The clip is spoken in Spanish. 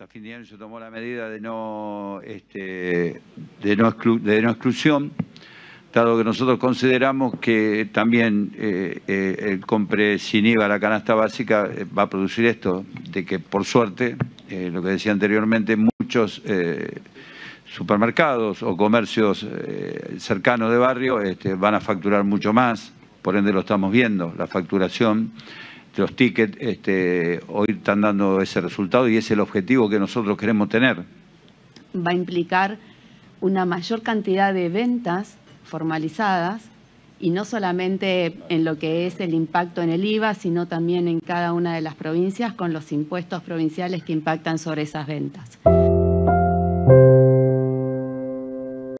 hasta fin de año se tomó la medida de no, este, de no, exclusión, dado que nosotros consideramos que también eh, eh, el compre sin IVA a la canasta básica eh, va a producir esto, de que por suerte, lo que decía anteriormente, muchos supermercados o comercios cercanos de barrio este, van a facturar mucho más, por ende lo estamos viendo, la facturación los tickets este, hoy están dando ese resultado y es el objetivo que nosotros queremos tener. Va a implicar una mayor cantidad de ventas formalizadas y no solamente en lo que es el impacto en el IVA, sino también en cada una de las provincias con los impuestos provinciales que impactan sobre esas ventas.